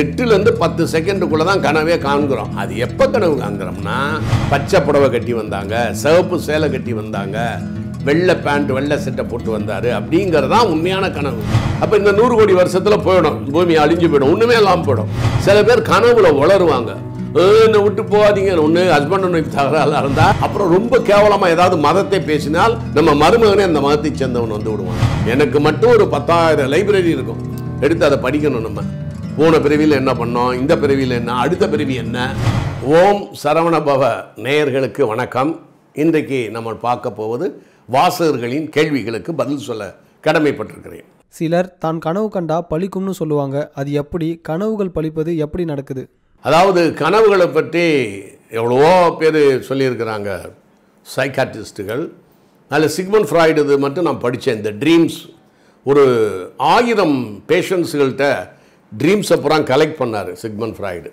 எட்டுலேருந்து பத்து செகண்டுக்குள்ளே தான் கனவே காண்கிறோம் அது எப்போ கனவு காண்கிறோம்னா பச்சை புடவை கட்டி வந்தாங்க சிவப்பு சேலை கட்டி வந்தாங்க வெள்ளை பேண்ட் வெள்ளை சட்டை போட்டு வந்தார் அப்படிங்கிறது தான் உண்மையான கனவு அப்போ இந்த நூறு கோடி வருஷத்தில் போயிடும் பூமி அழிஞ்சு போயிடும் ஒன்றுமே இல்லாமல் போயிடும் சில பேர் கனவுல வளருவாங்க என்னை விட்டு போகாதீங்க ஒன்று ஹஸ்பண்ட் ஒன்று தகராறு இருந்தால் அப்புறம் ரொம்ப கேவலமாக ஏதாவது மதத்தை பேசினால் நம்ம மருமகனே அந்த மதத்தை சேர்ந்தவன் வந்து விடுவான் எனக்கு மட்டும் ஒரு பத்தாயிரம் லைப்ரரி இருக்கும் எடுத்து அதை படிக்கணும் நம்ம போன பிறவியில் என்ன பண்ணோம் இந்த பிறவியில் என்ன அடுத்த பிறவி என்ன ஓம் சரவண பவ நேயர்களுக்கு வணக்கம் இன்றைக்கு நம்ம பார்க்க போவது வாசகர்களின் கேள்விகளுக்கு பதில் சொல்ல கடமைப்பட்டிருக்கிறேன் சிலர் தான் கனவு கண்டா பழிக்கும்னு சொல்லுவாங்க அது எப்படி கனவுகள் பழிப்பது எப்படி நடக்குது அதாவது கனவுகளை பற்றி எவ்வளவோ பேர் சொல்லியிருக்கிறாங்க சைக்காட்டிஸ்ட்டுகள் அதில் சிக்மன் ஃப்ராய்டு இது மட்டும் நான் படித்தேன் இந்த ட்ரீம்ஸ் ஒரு ஆயிரம் பேஷண்ட்ஸுகள்கிட்ட ட்ரீம்ஸை பூரா கலெக்ட் பண்ணார் சிக்மன் ஃப்ராய்டு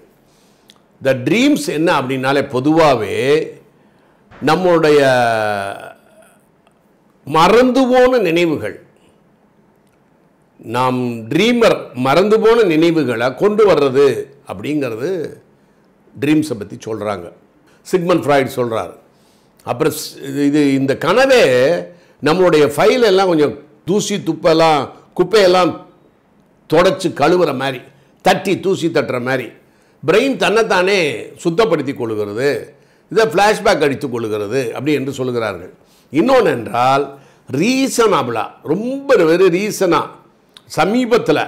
த ட்ரீம்ஸ் என்ன அப்படின்னாலே பொதுவாகவே நம்மளுடைய மறந்து போன நினைவுகள் நாம் ட்ரீமர் மறந்து போன நினைவுகளை கொண்டு வர்றது அப்படிங்கிறது ட்ரீம்ஸை பற்றி சொல்கிறாங்க சிக்மன் ஃப்ராய்டு சொல்கிறார் அப்புறம் இது இந்த கனவே நம்மளுடைய ஃபைலெல்லாம் கொஞ்சம் தூசி துப்பெல்லாம் குப்பையெல்லாம் தொடச்சி கழுவுற மாதிரி தட்டி தூசி தட்டுற மாதிரி பிரெயின் தன்னைத்தானே சுத்தப்படுத்தி கொள்கிறது இதை ஃப்ளாஷ்பேக் அடித்து கொள்கிறது அப்படி என்று சொல்கிறார்கள் இன்னொன்று என்றால் ரீசனபிளாக ரொம்ப வெறும் ரீசனாக சமீபத்தில்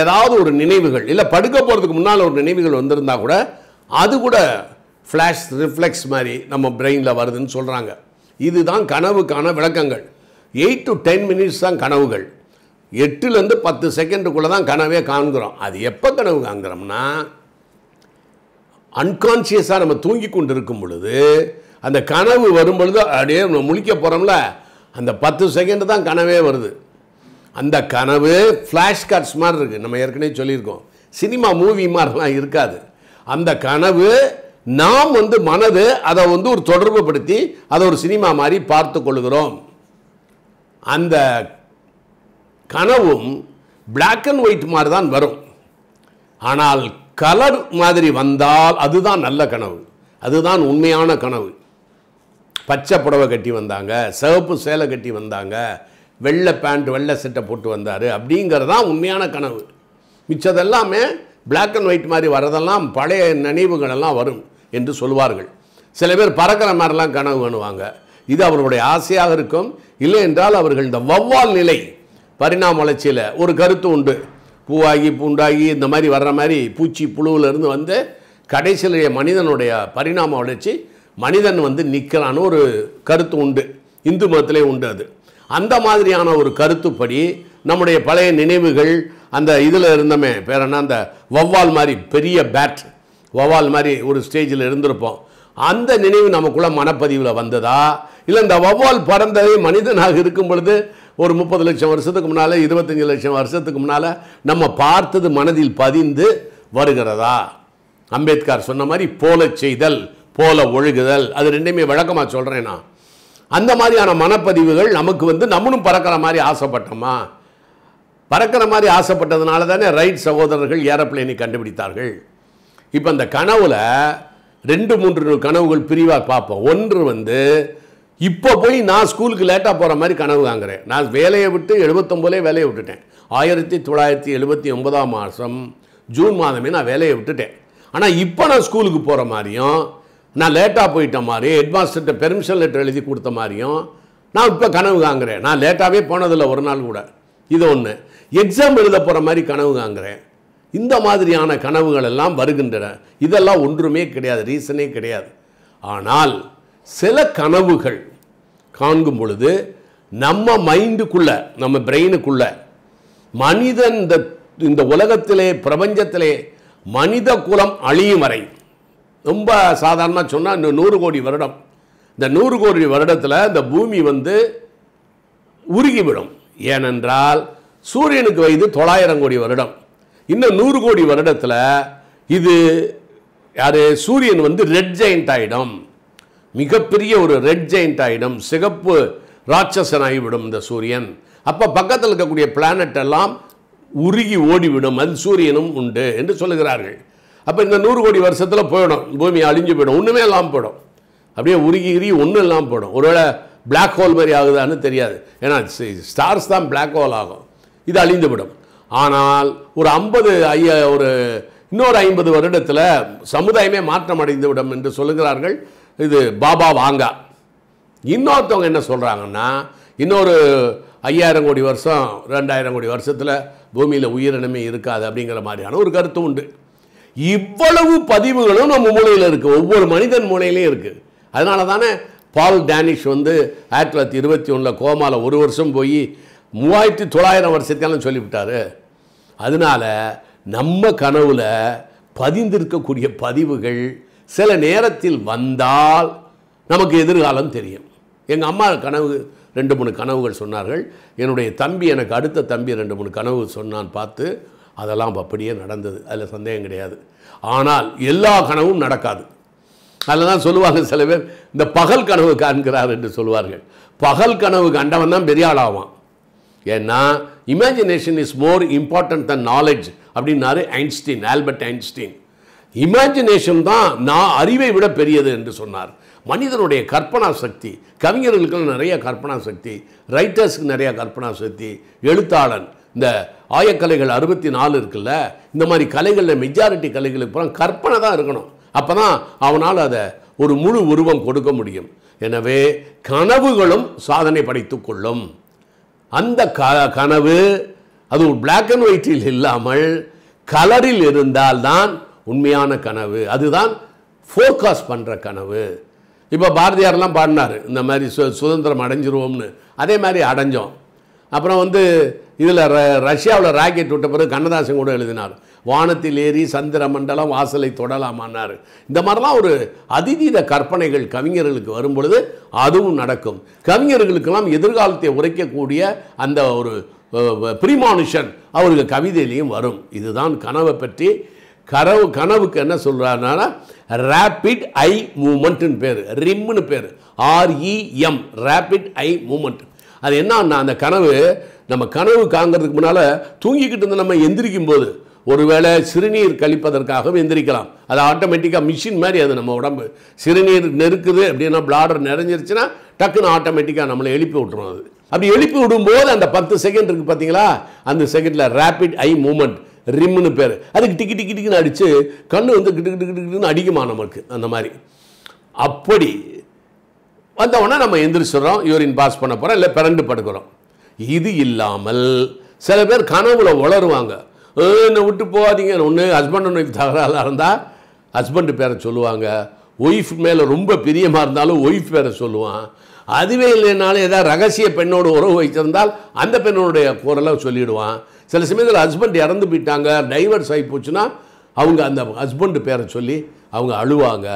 ஏதாவது ஒரு நினைவுகள் இல்லை படுக்க போகிறதுக்கு முன்னால் ஒரு நினைவுகள் வந்திருந்தா கூட அது கூட ஃப்ளாஷ் ரிஃப்ளெக்ஸ் மாதிரி நம்ம பிரெயினில் வருதுன்னு சொல்கிறாங்க இதுதான் கனவுக்கான விளக்கங்கள் எயிட் டு டென் மினிட்ஸ் தான் கனவுகள் எட்டுலேருந்து பத்து செகண்டுக்குள்ளே தான் கனவே காண்கிறோம் அது எப்போ கனவு காண்கிறோம்னா அன்கான்சியஸாக நம்ம தூங்கி கொண்டு இருக்கும் பொழுது அந்த கனவு வரும் பொழுது அப்படியே நம்ம முழிக்க போகிறோம்ல அந்த பத்து செகண்டு தான் கனவே வருது அந்த கனவு ஃப்ளாஷ் கார்ட்ஸ் மாதிரி இருக்குது நம்ம ஏற்கனவே சொல்லியிருக்கோம் சினிமா மூவி மாதிரிலாம் இருக்காது அந்த கனவு நாம் வந்து மனது அதை வந்து ஒரு தொடர்பு படுத்தி அதை ஒரு சினிமா மாதிரி பார்த்து கொள்கிறோம் அந்த கனவும் பிளாக் அண்ட் ஒயிட் மாதிரி தான் வரும் ஆனால் கலர் மாதிரி வந்தால் அதுதான் நல்ல கனவு அதுதான் உண்மையான கனவு பச்சை புடவை கட்டி வந்தாங்க சிவப்பு சேலை கட்டி வந்தாங்க வெள்ளை பேண்ட் வெள்ளை சட்டை போட்டு வந்தார் அப்படிங்கிறது தான் உண்மையான கனவு மிச்சதெல்லாமே பிளாக் அண்ட் ஒயிட் மாதிரி வரதெல்லாம் பழைய நினைவுகளெல்லாம் வரும் என்று சொல்வார்கள் சில பேர் பறக்கிற மாதிரிலாம் கனவு பண்ணுவாங்க இது அவர்களுடைய ஆசையாக இருக்கும் இல்லை என்றால் அவர்கள் இந்த வௌவால் நிலை பரிணாம வளர்ச்சியில் ஒரு கருத்து உண்டு பூவாகி பூண்டாகி இந்த மாதிரி வர்ற மாதிரி பூச்சி புழுவிலிருந்து வந்து கடைசியில் மனிதனுடைய பரிணாம வளர்ச்சி மனிதன் வந்து நிற்கிறான்னு ஒரு கருத்து உண்டு இந்து மதத்திலே உண்டு அது அந்த மாதிரியான ஒரு கருத்துப்படி நம்முடைய பழைய நினைவுகள் அந்த இதில் இருந்தமே பேர் என்ன அந்த வவ்வால் மாதிரி பெரிய பேட் வவ்வால் மாதிரி ஒரு ஸ்டேஜில் இருந்திருப்போம் அந்த நினைவு நமக்குள்ளே மனப்பதிவில் வந்ததா இல்லை இந்த வவ்வால் பறந்ததை மனிதனாக இருக்கும் பொழுது ஒரு முப்பது லட்சம் வருஷத்துக்கு முன்னால் இருபத்தஞ்சி லட்சம் வருஷத்துக்கு முன்னால் நம்ம பார்த்தது மனதில் பதிந்து வருகிறதா அம்பேத்கர் சொன்ன மாதிரி போல செய்தல் போல ஒழுகுதல் அது ரெண்டுமே விளக்கமாக சொல்கிறேன் நான் அந்த மாதிரியான மனப்பதிவுகள் நமக்கு வந்து நம்மளும் பறக்கிற மாதிரி ஆசைப்பட்டோமா பறக்கிற மாதிரி ஆசைப்பட்டதுனால தானே ரைட் சகோதரர்கள் ஏரோப்ளேனை கண்டுபிடித்தார்கள் இப்போ அந்த கனவில் ரெண்டு மூன்று கனவுகள் பிரிவாக பார்ப்போம் ஒன்று வந்து இப்போ போய் நான் ஸ்கூலுக்கு லேட்டாக போகிற மாதிரி கனவு வாங்குறேன் நான் வேலையை விட்டு எழுபத்தொம்போதே வேலையை விட்டுட்டேன் ஆயிரத்தி தொள்ளாயிரத்தி எழுபத்தி ஒன்பதாம் மாதம் ஜூன் மாதமே நான் வேலையை விட்டுட்டேன் ஆனால் இப்போ நான் ஸ்கூலுக்கு போகிற மாதிரியும் நான் லேட்டாக போயிட்ட மாதிரி ஹெட்மாஸ்டர்கிட்ட பெர்மிஷன் லெட்டர் எழுதி கொடுத்த மாதிரியும் நான் இப்போ கனவு காங்கிறேன் நான் லேட்டாகவே போனதில்லை ஒரு நாள் கூட இது ஒன்று எக்ஸாம் எழுத போகிற மாதிரி கனவு காங்கிறேன் இந்த மாதிரியான கனவுகள் எல்லாம் வருகின்றன இதெல்லாம் ஒன்றுமே கிடையாது ரீசனே கிடையாது ஆனால் சில கனவுகள் காண்கும் பொழுது நம்ம மைண்டுக்குள்ளே நம்ம பிரெயினுக்குள்ள மனிதன் இந்த இந்த உலகத்திலே பிரபஞ்சத்திலே மனித குலம் அழியும் வரை ரொம்ப சாதாரணமாக சொன்னால் இந்த நூறு கோடி வருடம் இந்த நூறு கோடி வருடத்தில் இந்த பூமி வந்து உருகிவிடும் ஏனென்றால் சூரியனுக்கு வயது தொள்ளாயிரம் கோடி வருடம் இன்னும் நூறு கோடி வருடத்தில் இது யார் சூரியன் வந்து ரெட் ஜெயின்ட் ஆகிடும் மிகப்பெரிய ஒரு ரெட் ஜெயிண்ட் ஆகிடும் சிகப்பு ராட்சசன் ஆகிவிடும் இந்த சூரியன் அப்போ பக்கத்தில் இருக்கக்கூடிய பிளானட் எல்லாம் உருகி ஓடிவிடும் அது சூரியனும் உண்டு என்று சொல்லுகிறார்கள் அப்போ இந்த நூறு கோடி வருஷத்தில் போயிடும் பூமி அழிஞ்சு போயிடும் ஒன்றுமே இல்லாமல் போயிடும் அப்படியே உருகி இறி ஒன்றும் இல்லாமல் போயிடும் ஒருவேளை பிளாக் ஹோல் மாதிரி ஆகுதான்னு தெரியாது ஏன்னா ஸ்டார்ஸ் தான் பிளாக் ஹோல் ஆகும் இது அழிந்து விடும் ஆனால் ஒரு ஐம்பது ஐய ஒரு இன்னொரு ஐம்பது வருடத்தில் சமுதாயமே மாற்றம் அடைந்து விடும் என்று சொல்லுகிறார்கள் இது பாபா வாங்கா இன்னொருத்தவங்க என்ன சொல்கிறாங்கன்னா இன்னொரு ஐயாயிரம் கோடி வருஷம் ரெண்டாயிரம் கோடி வருஷத்தில் பூமியில் உயிரினமே இருக்காது அப்படிங்கிற மாதிரியான ஒரு கருத்து உண்டு இவ்வளவு பதிவுகளும் நம்ம மூலையில் இருக்குது ஒவ்வொரு மனிதன் மூலையிலையும் இருக்குது அதனால தானே பால் டேனிஷ் வந்து ஆயிரத்தி தொள்ளாயிரத்தி இருபத்தி ஒன்றில் கோமாவில் ஒரு வருஷம் போய் மூவாயிரத்தி தொள்ளாயிரம் வருஷத்தெல்லாம் சொல்லிவிட்டார் அதனால் நம்ம கனவில் பதிந்திருக்கக்கூடிய பதிவுகள் சில நேரத்தில் வந்தால் நமக்கு எதிர்காலம் தெரியும் எங்கள் அம்மா கனவு ரெண்டு மூணு கனவுகள் சொன்னார்கள் என்னுடைய தம்பி எனக்கு அடுத்த தம்பி ரெண்டு மூணு கனவு சொன்னான் பார்த்து அதெல்லாம் அப்படியே நடந்தது அதில் சந்தேகம் கிடையாது ஆனால் எல்லா கனவும் நடக்காது அதில் தான் சொல்லுவாங்க சில பேர் இந்த பகல் கனவு காண்கிறார் என்று சொல்லுவார்கள் பகல் கனவு கண்டவன் தான் பெரிய ஆளாவான் ஏன்னா imagination is more important than knowledge அப்படின்னாரு ஐன்ஸ்டீன் ஆல்பர்ட் ஐன்ஸ்டீன் இமேஜினேஷன் தான் நான் அறிவை விட பெரியது என்று சொன்னார் மனிதனுடைய கற்பனா சக்தி கவிஞர்களுக்கு நிறைய கற்பனா சக்தி ரைட்டர்ஸ்க்கு நிறையா கற்பனா சக்தி எழுத்தாளன் இந்த ஆயக்கலைகள் அறுபத்தி நாலு இருக்குல்ல இந்த மாதிரி கலைகளில் மெஜாரிட்டி கலைகளுக்கு புறம் கற்பனை தான் இருக்கணும் அப்போ தான் அவனால் அதை ஒரு முழு உருவம் கொடுக்க முடியும் எனவே கனவுகளும் சாதனை படைத்து கொள்ளும் அந்த க கனவு அது பிளாக் அண்ட் ஒயிட்டில் இல்லாமல் கலரில் இருந்தால்தான் உண்மையான கனவு அதுதான் ஃபோர்காஸ்ட் பண்ணுற கனவு இப்போ பாரதியார்லாம் பாடினார் இந்த மாதிரி சு சுதந்திரம் அடைஞ்சிருவோம்னு அதே மாதிரி அடைஞ்சோம் அப்புறம் வந்து இதில் ர ரஷ்யாவில் ராக்கெட் விட்ட பிறகு கண்ணதாசன் கூட எழுதினார் வானத்தில் ஏறி சந்திர மண்டலம் வாசலை தொடலாமான்னார் இந்த மாதிரிலாம் ஒரு அதிதீத கற்பனைகள் கவிஞர்களுக்கு வரும் பொழுது அதுவும் நடக்கும் கவிஞர்களுக்கெல்லாம் எதிர்காலத்தை உரைக்கக்கூடிய அந்த ஒரு பிரிமானுஷன் அவருக்கு கவிதையிலையும் வரும் இதுதான் கனவை பற்றி கரவு கனவுக்கு என்ன சொல்கிறாருன்னா ரேப்பிட் ஐ மூமெண்ட்டுன்னு பேர் ரிம்னு பேர் ஆர்இஎம் ரேப்பிட் ஐ மூமெண்ட் அது என்னன்னா அந்த கனவு நம்ம கனவு காங்கிறதுக்கு முன்னால் தூங்கிக்கிட்டு இருந்த நம்ம எந்திரிக்கும் போது ஒருவேளை சிறுநீர் கழிப்பதற்காகவும் எந்திரிக்கலாம் அது ஆட்டோமேட்டிக்காக மிஷின் மாதிரி அது நம்ம உடம்பு சிறுநீர் நெருக்குது அப்படின்னா பிளாடர் நிறைஞ்சிருச்சுன்னா டக்குன்னு ஆட்டோமேட்டிக்காக நம்மளை எழுப்பி விட்டுரும் அது அப்படி எழுப்பி விடும்போது அந்த பத்து செகண்ட் இருக்குது பார்த்தீங்களா அந்த செகண்டில் ரேப்பிட் ஐ மூமெண்ட் ரிம்னு பேர் அதுக்கு டிக்கி டிக்கி டிக்கின்னு அடித்து கண் வந்து கிட்டு கிட்டு கிட்டுன்னு அடிக்குமா நமக்கு அந்த மாதிரி அப்படி வந்தவொடனே நம்ம எந்திரிச்சிடறோம் யூரின் பாஸ் பண்ண போகிறோம் இல்லை பிறண்டு படுக்கிறோம் இது இல்லாமல் சில பேர் கனவுல உளருவாங்க என்னை விட்டு போகாதீங்க ஒன்று ஹஸ்பண்ட் ஒன்று தகராறு இருந்தால் ஹஸ்பண்டு பேரை சொல்லுவாங்க ஒய்ஃப் மேலே ரொம்ப பிரியமாக இருந்தாலும் ஒய்ஃப் பேரை சொல்லுவான் அதுவே இல்லைனாலும் ஏதாவது ரகசிய பெண்ணோட உறவு வைத்திருந்தால் அந்த பெண்ணோடைய குரலை சொல்லிவிடுவான் சில சமயத்தில் ஹஸ்பண்ட் இறந்து போயிட்டாங்க டைவர்ஸ் ஆகி போச்சுன்னா அவங்க அந்த ஹஸ்பண்டு பேரை சொல்லி அவங்க அழுவாங்க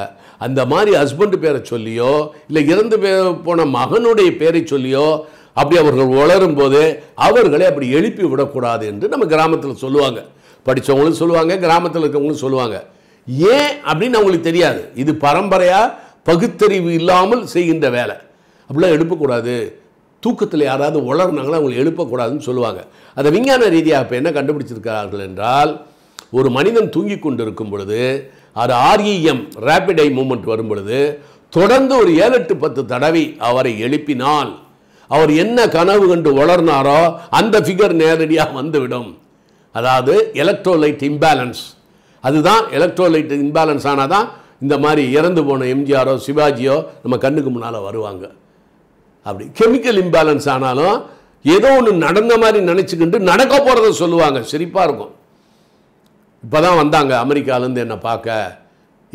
அந்த மாதிரி ஹஸ்பண்டு பேரை சொல்லியோ இல்லை இறந்து போன மகனுடைய பேரை சொல்லியோ அப்படி அவர்கள் வளரும் போது அவர்களை அப்படி எழுப்பி விடக்கூடாது என்று நம்ம கிராமத்தில் சொல்லுவாங்க படித்தவங்களும் சொல்லுவாங்க கிராமத்தில் இருக்கிறவங்களும் சொல்லுவாங்க ஏன் அப்படின்னு அவங்களுக்கு தெரியாது இது பரம்பரையாக பகுத்தறிவு இல்லாமல் செய்கின்ற வேலை அப்படிலாம் எழுப்பக்கூடாது தூக்கத்தில் யாராவது உளர்னாங்களோ அவங்களை எழுப்பக்கூடாதுன்னு சொல்லுவாங்க அதை விஞ்ஞான ரீதியாக இப்போ என்ன கண்டுபிடிச்சிருக்கிறார்கள் என்றால் ஒரு மனிதன் தூங்கி கொண்டு இருக்கும் பொழுது அது ஆர்இஎம் ரேப்பிட் ஐ மூமெண்ட் வரும் பொழுது தொடர்ந்து ஒரு ஏழு எட்டு பத்து தடவை அவரை எழுப்பினால் அவர் என்ன கனவு கண்டு வளர்னாரோ அந்த ஃபிகர் நேரடியாக வந்துவிடும் அதாவது எலக்ட்ரோலைட் இம்பேலன்ஸ் அதுதான் எலக்ட்ரோலைட் இம்பேலன்ஸ் ஆனால் தான் இந்த மாதிரி இறந்து போன எம்ஜிஆரோ சிவாஜியோ நம்ம கண்ணுக்கு முன்னால் வருவாங்க அப்படி கெமிக்கல் இம்பேலன்ஸ் ஆனாலும் ஏதோ ஒன்று நடந்த மாதிரி நினச்சிக்கிட்டு நடக்க போகிறத சொல்லுவாங்க சிரிப்பாக இருக்கும் இப்போ தான் வந்தாங்க அமெரிக்காலேருந்து என்னை பார்க்க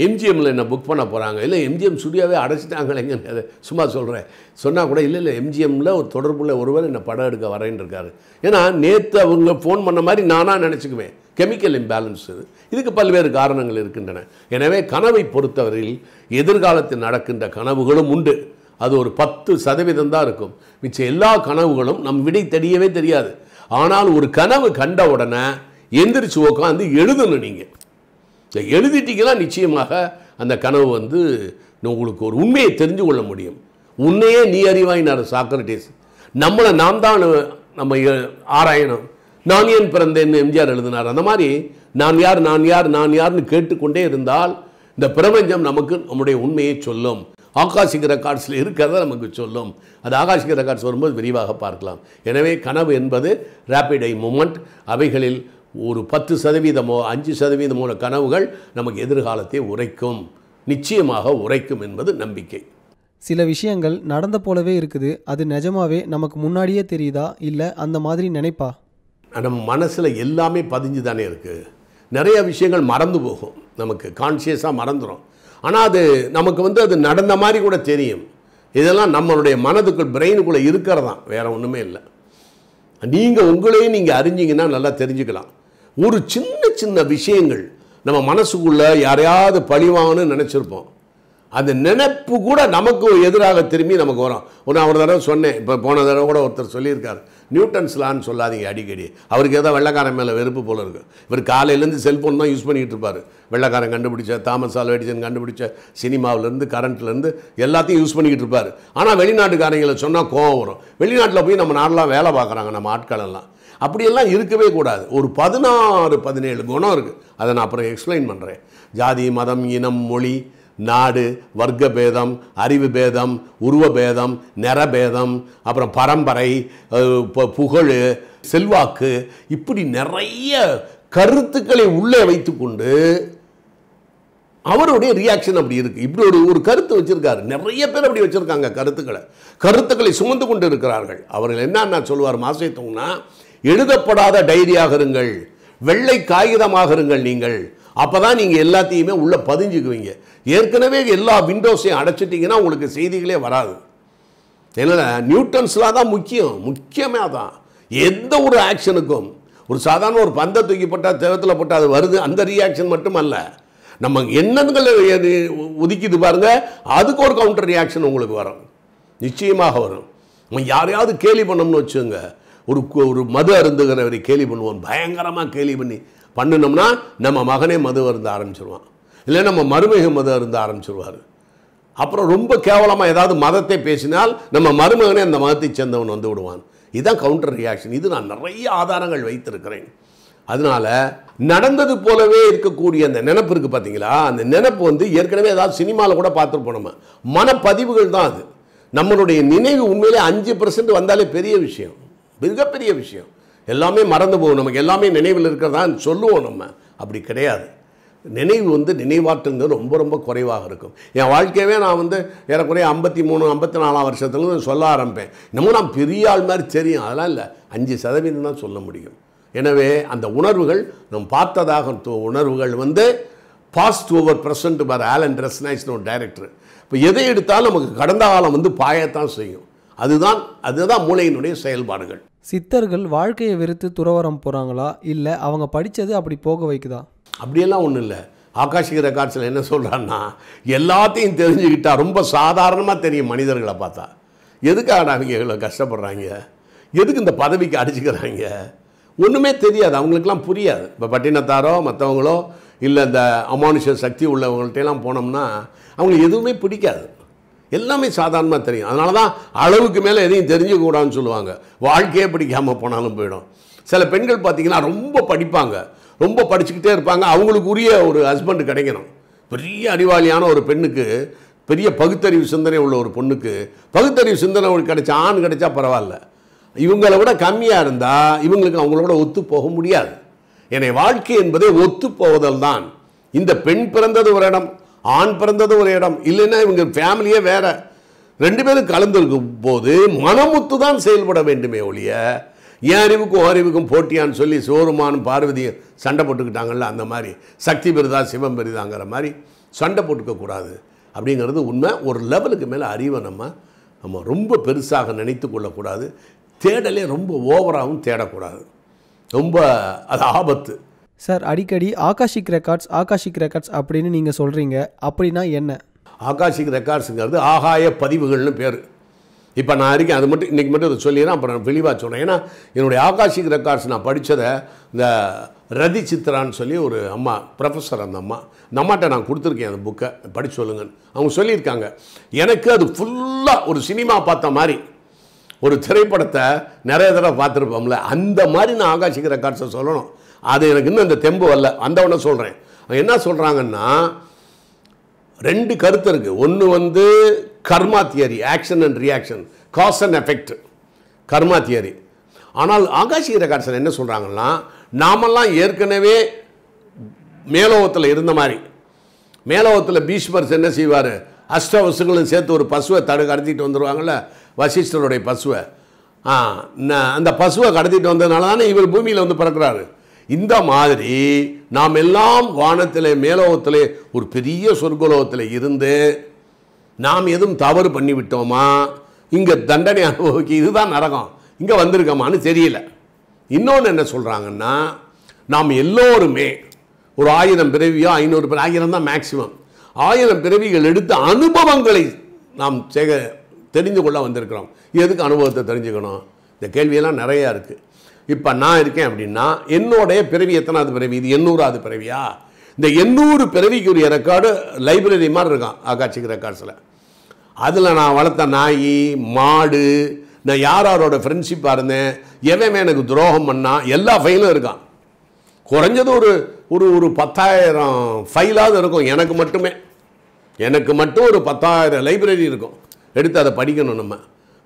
எம்ஜிஎம்மில் என்னை புக் பண்ண போகிறாங்க இல்லை எம்ஜிஎம் சுடியாவே அடைச்சிட்டாங்களேங்க சும்மா சொல்கிறேன் சொன்னால் கூட இல்லை இல்லை எம்ஜிஎம்மில் ஒரு தொடர்புள்ள ஒருவர் என்னை படம் எடுக்க வரேன்னு இருக்காரு ஏன்னா நேற்று அவங்க ஃபோன் பண்ண மாதிரி நானாக நினச்சிக்குவேன் கெமிக்கல் இம்பேலன்ஸ் இது இதுக்கு பல்வேறு காரணங்கள் இருக்கின்றன எனவே கனவை பொறுத்தவரையில் எதிர்காலத்தில் நடக்கின்ற கனவுகளும் உண்டு அது ஒரு பத்து சதவீதம் தான் இருக்கும் மிச்சம் எல்லா கனவுகளும் நம் விடை தெரியவே தெரியாது ஆனால் ஒரு கனவு கண்ட உடனே எந்திரிச்சு உட்காந்து எழுதணும் நீங்கள் எழுதிட்டீங்கன்னா நிச்சயமாக அந்த கனவு வந்து உங்களுக்கு ஒரு உண்மையை தெரிஞ்சு கொள்ள முடியும் உன்னையே நீ அறிவாயினார் சாக்ரட்டிஸ் நம்மளை நாம் தான் நம்ம ஆராயணும் நான் ஏன் பிறந்தேன்னு எம்ஜிஆர் எழுதினார் அந்த மாதிரி நான் யார் நான் யார் நான் யார்னு கேட்டுக்கொண்டே இருந்தால் இந்த பிரபஞ்சம் நமக்கு நம்முடைய உண்மையை சொல்லும் ஆகாஷிக் ரெக்கார்ட்ஸில் இருக்கிறத நமக்கு சொல்லும் அது ஆகாஷிக் ரெக்கார்ட்ஸ் வரும்போது விரிவாக பார்க்கலாம் எனவே கனவு என்பது ரேப்பிட் ஐ மூமெண்ட் அவைகளில் ஒரு பத்து சதவீதமோ அஞ்சு சதவீதமோன கனவுகள் நமக்கு எதிர்காலத்தை உரைக்கும் நிச்சயமாக உரைக்கும் என்பது நம்பிக்கை சில விஷயங்கள் நடந்த போலவே இருக்குது அது நிஜமாவே நமக்கு முன்னாடியே தெரியுதா இல்லை அந்த மாதிரி நினைப்பா நம்ம மனசில் எல்லாமே பதிஞ்சு தானே இருக்குது நிறைய விஷயங்கள் மறந்து போகும் நமக்கு கான்சியஸாக மறந்துடும் ஆனால் அது நமக்கு வந்து அது நடந்த மாதிரி கூட தெரியும் இதெல்லாம் நம்மளுடைய மனதுக்குள் பிரெயினுக்குள்ளே இருக்கிறதான் வேறு ஒன்றுமே இல்லை நீங்கள் உங்களையும் நீங்கள் அறிஞ்சிங்கன்னா நல்லா தெரிஞ்சுக்கலாம் ஒரு சின்ன சின்ன விஷயங்கள் நம்ம மனசுக்குள்ளே யாரையாவது பழிவாங்கன்னு நினச்சிருப்போம் அந்த நினைப்பு கூட நமக்கு எதிராக திரும்பி நமக்கு வரும் ஒன்று அவர் தடவை சொன்னேன் இப்போ போன தடவை கூட ஒருத்தர் சொல்லியிருக்கார் நியூட்டன்ஸ் லான்னு சொல்லாதீங்க அடிக்கடி அவருக்கு ஏதோ வெள்ளக்காரன் மேலே வெறுப்பு போல இருக்கு இவர் காலையிலேருந்து செல்ஃபோன் தான் யூஸ் பண்ணிகிட்டு இருப்பார் வெள்ளக்காரன் கண்டுபிடிச்ச தாமஸ் ஆல்வேடிசன் கண்டுபிடிச்ச சினிமாவிலேருந்து கரண்ட்லேருந்து எல்லாத்தையும் யூஸ் பண்ணிக்கிட்டு இருப்பார் ஆனால் வெளிநாட்டுக்காரங்களை சொன்னால் கோவம் வரும் வெளிநாட்டில் போய் நம்ம நாடெலாம் வேலை பார்க்குறாங்க நம்ம ஆட்களெல்லாம் அப்படியெல்லாம் இருக்கவே கூடாது ஒரு பதினாறு பதினேழு குணம் இருக்குது அதை நான் அப்புறம் எக்ஸ்பிளைன் பண்ணுறேன் ஜாதி மதம் இனம் மொழி நாடு வர்க்க பேதம் அறிவு பேதம் உருவ பேதம் நிறபேதம் அப்புறம் பரம்பரை புகழ் செல்வாக்கு இப்படி நிறைய கருத்துக்களை உள்ளே வைத்துக்கொண்டு அவருடைய ரியாக்ஷன் அப்படி இருக்குது இப்படி ஒரு ஒரு கருத்து வச்சுருக்காரு நிறைய பேர் அப்படி வச்சுருக்காங்க கருத்துக்களை கருத்துக்களை சுமந்து கொண்டு இருக்கிறார்கள் அவர்கள் என்னன்னா சொல்லுவார் மாசைத்தோம்னா எழுதப்படாத டைரியாக இருங்கள் வெள்ளை காகிதமாக இருங்கள் நீங்கள் அப்போ தான் நீங்கள் எல்லாத்தையுமே உள்ளே பதிஞ்சுக்குவீங்க ஏற்கனவே எல்லா விண்டோஸையும் அடைச்சிட்டிங்கன்னா உங்களுக்கு செய்திகளே வராது என்னென்ன நியூட்டன்ஸ்லாம் தான் முக்கியம் முக்கியமே அதான் எந்த ஒரு ஆக்ஷனுக்கும் ஒரு சாதாரண ஒரு பந்தை தூக்கி போட்டால் தேவத்தில் போட்டால் அது வருது அந்த ரியாக்ஷன் மட்டும் அல்ல நம்ம எண்ணங்களை ஒதுக்கிது பாருங்கள் அதுக்கு ஒரு கவுண்டர் ரியாக்ஷன் உங்களுக்கு வரும் நிச்சயமாக வரும் நம்ம யாரையாவது கேலி பண்ணோம்னு வச்சுங்க ஒரு ஒரு மது அருந்துகிறவரை கேலி பண்ணுவோம் பயங்கரமாக கேலி பண்ணி பண்ணினோம்னா நம்ம மகனே மது அருந்த ஆரம்பிச்சிருவான் இல்லை நம்ம மருமக மது அருந்த ஆரம்பிச்சிருவார் அப்புறம் ரொம்ப கேவலமாக ஏதாவது மதத்தை பேசினால் நம்ம மருமகனே அந்த மதத்தை சேர்ந்தவன் வந்து விடுவான் இதுதான் கவுண்டர் ரியாக்ஷன் இது நான் நிறைய ஆதாரங்கள் வைத்திருக்கிறேன் அதனால் நடந்தது போலவே இருக்கக்கூடிய அந்த நினப்பு இருக்குது பார்த்தீங்களா அந்த நினப்பு வந்து ஏற்கனவே ஏதாவது சினிமாவில் கூட பார்த்துருப்போம் நம்ம மனப்பதிவுகள் தான் அது நம்மளுடைய நினைவு உண்மையிலே அஞ்சு பர்சன்ட் வந்தாலே பெரிய விஷயம் மிகப்பெரிய விஷயம் எல்லாமே மறந்து போகும் நமக்கு எல்லாமே நினைவில் இருக்கிறதான் சொல்லுவோம் நம்ம அப்படி கிடையாது நினைவு வந்து நினைவாற்றல்ங்கிறது ரொம்ப ரொம்ப குறைவாக இருக்கும் என் வாழ்க்கையவே நான் வந்து ஏறக்குறைய ஐம்பத்தி மூணு ஐம்பத்தி நாலாம் வருஷத்துலேருந்து சொல்ல ஆரம்பிப்பேன் இன்னமும் நான் பெரிய ஆள் மாதிரி தெரியும் அதெல்லாம் இல்லை அஞ்சு சதவீதம் தான் சொல்ல முடியும் எனவே அந்த உணர்வுகள் நம் பார்த்ததாக உணர்வுகள் வந்து பாஸ்ட் ஓவர் ப்ரெசன்ட் பார் ஆலன் நைஸ் ஒரு டைரக்டர் இப்போ எதை எடுத்தாலும் நமக்கு கடந்த காலம் வந்து பாயத்தான் செய்யும் அதுதான் அதுதான் மூளையினுடைய செயல்பாடுகள் சித்தர்கள் வாழ்க்கையை வெறுத்து துறவரம் போகிறாங்களா இல்லை அவங்க படித்தது அப்படி போக வைக்குதா அப்படியெல்லாம் ஒன்றும் இல்லை ஆகாஷிக ரெக்கார்ட்ஸில் என்ன சொல்கிறான்னா எல்லாத்தையும் தெரிஞ்சுக்கிட்டா ரொம்ப சாதாரணமாக தெரியும் மனிதர்களை பார்த்தா எதுக்காக அவங்க இவ்வளோ கஷ்டப்படுறாங்க எதுக்கு இந்த பதவிக்கு அடிச்சுக்கிறாங்க ஒன்றுமே தெரியாது அவங்களுக்கெல்லாம் புரியாது இப்போ பட்டினத்தாரோ மற்றவங்களோ இல்லை இந்த அமானுஷ சக்தி உள்ளவங்கள்ட்டெல்லாம் போனோம்னா அவங்களுக்கு எதுவுமே பிடிக்காது எல்லாமே சாதாரணமாக தெரியும் அதனால தான் அளவுக்கு மேலே எதையும் தெரிஞ்சுக்கூடாதுன்னு சொல்லுவாங்க வாழ்க்கையே பிடிக்காமல் போனாலும் போயிடும் சில பெண்கள் பார்த்தீங்கன்னா ரொம்ப படிப்பாங்க ரொம்ப படிச்சுக்கிட்டே இருப்பாங்க அவங்களுக்கு உரிய ஒரு ஹஸ்பண்ட் கிடைக்கணும் பெரிய அறிவாளியான ஒரு பெண்ணுக்கு பெரிய பகுத்தறிவு சிந்தனை உள்ள ஒரு பொண்ணுக்கு பகுத்தறிவு சிந்தனை கிடச்சா ஆண் கிடைச்சா பரவாயில்ல இவங்களை விட கம்மியாக இருந்தால் இவங்களுக்கு அவங்களோட ஒத்து போக முடியாது என்னை வாழ்க்கை என்பதே ஒத்து போவதல் தான் இந்த பெண் பிறந்தது ஒரு இடம் ஆண் பிறந்தது ஒரு இடம் இல்லைன்னா இவங்க ஃபேமிலியே வேற ரெண்டு பேரும் கலந்துருக்கும் போது மனமுத்து தான் செயல்பட வேண்டுமே ஒழிய என் அறிவுக்கும் அறிவுக்கும் போட்டியான்னு சொல்லி சிவருமானும் பார்வதியும் சண்டை போட்டுக்கிட்டாங்கல்ல அந்த மாதிரி சக்தி பெருதா சிவம் பெருதாங்கிற மாதிரி சண்டை போட்டுக்கக்கூடாது அப்படிங்கிறது உண்மை ஒரு லெவலுக்கு மேலே அறிவை நம்ம நம்ம ரொம்ப பெருசாக நினைத்து கொள்ளக்கூடாது தேடலே ரொம்ப ஓவராகவும் தேடக்கூடாது ரொம்ப அது ஆபத்து சார் அடிக்கடி ஆகாஷிக் ரெக்கார்ட்ஸ் ஆகாஷிக் ரெக்கார்ட்ஸ் அப்படின்னு நீங்கள் சொல்கிறீங்க அப்படின்னா என்ன ஆகாஷிக் ரெக்கார்ட்ஸுங்கிறது ஆகாய பதிவுகள்னு பேர் இப்போ நான் இருக்கேன் அது மட்டும் இன்றைக்கி மட்டும் அதை சொல்லிடுறேன் அப்புறம் நான் சொல்கிறேன் சொன்னேன் ஏன்னா என்னுடைய ஆகாஷிக் ரெக்கார்ட்ஸ் நான் படித்ததை இந்த ரதி சித்ரான்னு சொல்லி ஒரு அம்மா ப்ரொஃபஸர் அந்த அம்மா இந்த அம்மாட்ட நான் கொடுத்துருக்கேன் அந்த புக்கை படிச்சு சொல்லுங்கன்னு அவங்க சொல்லியிருக்காங்க எனக்கு அது ஃபுல்லாக ஒரு சினிமா பார்த்த மாதிரி ஒரு திரைப்படத்தை நிறைய தடவை பார்த்துருப்போம்ல அந்த மாதிரி நான் ஆகாஷிக் ரெக்கார்ட்ஸை சொல்லணும் அது எனக்கு இன்னும் அந்த தெம்பு வரல அந்தவனை சொல்கிறேன் என்ன சொல்கிறாங்கன்னா ரெண்டு கருத்து இருக்குது ஒன்று வந்து karma theory action and reaction cause and effect karma theory ஆனால் ஆகாஷ் ஈரகாட்சன் என்ன சொல்கிறாங்கன்னா நாமெல்லாம் ஏற்கனவே மேலோகத்தில் இருந்த மாதிரி மேலோகத்தில் பீஷ்மர் என்ன செய்வார் அஷ்டவசுகளும் சேர்த்து ஒரு பசுவை தடு கடத்திட்டு வந்துடுவாங்கள்ல வசிஷ்டருடைய பசுவை அந்த பசுவை கடத்திட்டு வந்ததுனால தானே இவர் பூமியில் வந்து பிறக்கிறாரு இந்த மாதிரி நாம் எல்லாம் வானத்தில் மேலோகத்திலே ஒரு பெரிய சொர்க்கலோகத்தில் இருந்து நாம் எதுவும் தவறு பண்ணிவிட்டோமா இங்கே தண்டனை அனுபவிக்க இதுதான் நரகம் இங்கே வந்திருக்கோமான்னு தெரியல இன்னொன்று என்ன சொல்கிறாங்கன்னா நாம் எல்லோருமே ஒரு ஆயிரம் பிறவியோ ஐநூறு பிற ஆயிரம் தான் மேக்சிமம் ஆயிரம் பிறவிகள் எடுத்த அனுபவங்களை நாம் சேக தெரிந்து கொள்ள வந்திருக்கிறோம் எதுக்கு அனுபவத்தை தெரிஞ்சுக்கணும் இந்த கேள்வியெல்லாம் நிறையா இருக்குது இப்போ நான் இருக்கேன் அப்படின்னா என்னுடைய பிறவி எத்தனாவது பிறவி இது எண்ணூறாவது பிறவியா இந்த எண்ணூறு பிறவிக்குரிய ரெக்கார்டு லைப்ரரி மாதிரி இருக்கான் ஆகாட்சிக்கு ரெக்கார்ட்ஸில் அதில் நான் வளர்த்த நாய் மாடு நான் யார் யாரோட ஃப்ரெண்ட்ஷிப்பாக இருந்தேன் எவன் எனக்கு துரோகம் பண்ணால் எல்லா ஃபைலும் இருக்கான் குறைஞ்சது ஒரு ஒரு ஒரு பத்தாயிரம் ஃபைலாவது இருக்கும் எனக்கு மட்டுமே எனக்கு மட்டும் ஒரு பத்தாயிரம் லைப்ரரி இருக்கும் எடுத்து அதை படிக்கணும் நம்ம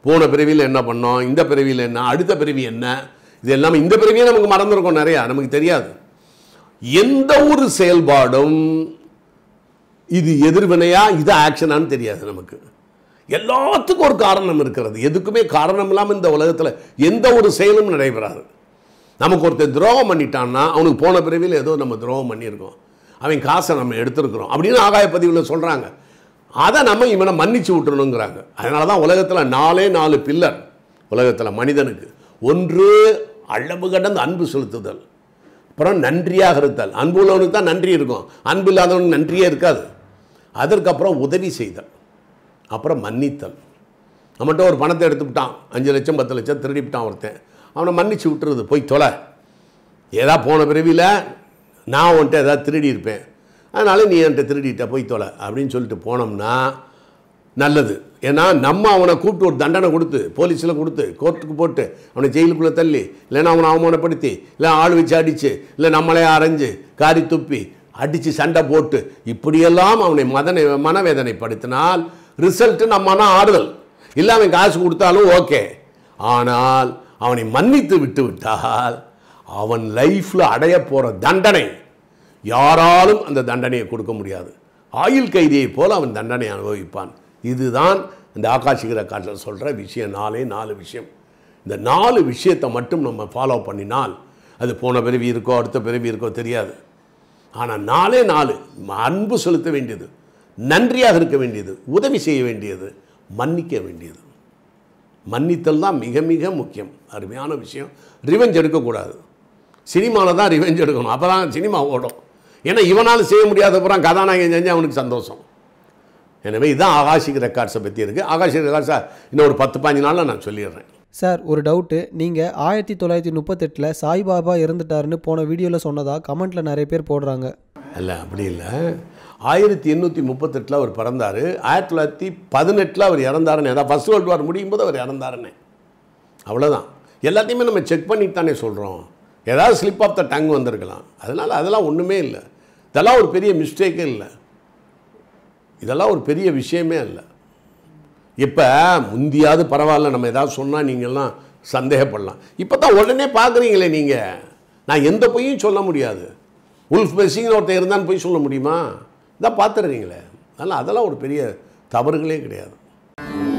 போன பிறவியில் என்ன பண்ணோம் இந்த பிறவியில் என்ன அடுத்த பிறவி என்ன இது எல்லாமே இந்த பிறவியே நமக்கு மறந்துருக்கோம் நிறையா நமக்கு தெரியாது எந்த ஒரு செயல்பாடும் இது எதிர்வினையா இது ஆக்ஷனான்னு தெரியாது நமக்கு எல்லாத்துக்கும் ஒரு காரணம் இருக்கிறது எதுக்குமே காரணம் இல்லாமல் இந்த உலகத்தில் எந்த ஒரு செயலும் நடைபெறாது நமக்கு ஒருத்தர் துரோகம் பண்ணிட்டான்னா அவனுக்கு போன பிறவியில் ஏதோ நம்ம துரோகம் பண்ணியிருக்கோம் அவன் காசை நம்ம எடுத்துருக்குறோம் அப்படின்னு ஆகாய பதிவில் சொல்கிறாங்க அதை நம்ம இவனை மன்னிச்சு விட்டுணுங்கிறாங்க அதனால தான் உலகத்தில் நாலே நாலு பில்லர் உலகத்தில் மனிதனுக்கு ஒன்று அளவு கடந்து அன்பு செலுத்துதல் அப்புறம் நன்றியாக இருத்தல் அன்பு உள்ளவனுக்கு தான் நன்றி இருக்கும் அன்பு இல்லாதவனுக்கு நன்றியே இருக்காது அதற்கப்புறம் உதவி செய்தல் அப்புறம் மன்னித்தல் நம்மகிட்ட ஒரு பணத்தை எடுத்துவிட்டான் அஞ்சு லட்சம் பத்து லட்சம் திருடிவிட்டான் ஒருத்தன் அவனை மன்னிச்சு விட்டுறது போய் தொலை ஏதா போன பிறவியில் நான் உன்ட்ட ஏதாவது திருடி இருப்பேன் அதனால் நீ என்கிட்ட திருடிட்ட போய் தொலை அப்படின்னு சொல்லிட்டு போனோம்னா நல்லது ஏன்னா நம்ம அவனை கூப்பிட்டு ஒரு தண்டனை கொடுத்து போலீஸில் கொடுத்து கோர்ட்டுக்கு போட்டு அவனை ஜெயிலுக்குள்ளே தள்ளி இல்லைன்னா அவனை அவமானப்படுத்தி இல்லை ஆள் வச்சு அடித்து இல்லை நம்மளே அரைஞ்சு காரி துப்பி அடித்து சண்டை போட்டு இப்படியெல்லாம் அவனை மதனை மனவேதனைப்படுத்தினால் ரிசல்ட்டு நம்மனா ஆறுதல் இல்லை அவன் காசு கொடுத்தாலும் ஓகே ஆனால் அவனை மன்னித்து விட்டு விட்டால் அவன் லைஃப்பில் அடைய போகிற தண்டனை யாராலும் அந்த தண்டனையை கொடுக்க முடியாது ஆயுள் கைதியைப் போல் அவன் தண்டனை அனுபவிப்பான் இதுதான் இந்த ஆகாஷிகர காட்டில் சொல்கிற விஷயம் நாலே நாலு விஷயம் இந்த நாலு விஷயத்தை மட்டும் நம்ம ஃபாலோ பண்ணினால் அது போன பிறவி இருக்கோ அடுத்த பிறவி இருக்கோ தெரியாது ஆனால் நாலே நாலு அன்பு செலுத்த வேண்டியது நன்றியாக இருக்க வேண்டியது உதவி செய்ய வேண்டியது மன்னிக்க வேண்டியது மன்னித்தல் தான் மிக மிக முக்கியம் அருமையான விஷயம் ரிவெஞ்ச் எடுக்கக்கூடாது சினிமாவில் தான் ரிவெஞ்ச் எடுக்கணும் அப்போ தான் சினிமா ஓடும் ஏன்னா இவனால் செய்ய முடியாத அப்புறம் கதாநாயகன் செஞ்சு அவனுக்கு சந்தோஷம் எனவே இதுதான் ஆகாஷிக் ரெக்கார்ட்ஸை பற்றி இருக்குது ஆகாஷிக் சார் இன்னும் ஒரு பத்து பாஞ்சு நாளில் நான் சொல்லிடுறேன் சார் ஒரு டவுட்டு நீங்கள் ஆயிரத்தி தொள்ளாயிரத்தி முப்பத்தெட்டில் சாய்பாபா இறந்துட்டாருன்னு போன வீடியோவில் சொன்னதாக கமெண்ட்டில் நிறைய பேர் போடுறாங்க இல்லை அப்படி இல்லை ஆயிரத்தி எண்ணூற்றி முப்பத்தெட்டில் அவர் பிறந்தார் ஆயிரத்தி தொள்ளாயிரத்தி பதினெட்டில் அவர் இறந்தாருன்னு ஏதாவது ஃபஸ்ட் வேர்ல்டு வார் முடியும் போது அவர் இறந்தாருன்னு அவ்வளோதான் எல்லாத்தையுமே நம்ம செக் பண்ணிட்டு தானே சொல்கிறோம் ஏதாவது ஸ்லிப் ஆஃப் த டங் வந்திருக்கலாம் அதனால் அதெல்லாம் ஒன்றுமே இல்லை இதெல்லாம் ஒரு பெரிய மிஸ்டேக்கே இல்லை இதெல்லாம் ஒரு பெரிய விஷயமே இல்லை இப்போ முந்தியாவது பரவாயில்ல நம்ம ஏதாவது சொன்னால் நீங்கள்லாம் சந்தேகப்படலாம் இப்போ தான் உடனே பார்க்குறீங்களே நீங்கள் நான் எந்த பொய்யும் சொல்ல முடியாது உல்ஃப் பெஸிங்னு ஒருத்தர் இருந்தான்னு போய் சொல்ல முடியுமா இதான் பார்த்துடுறீங்களே அதனால் அதெல்லாம் ஒரு பெரிய தவறுகளே கிடையாது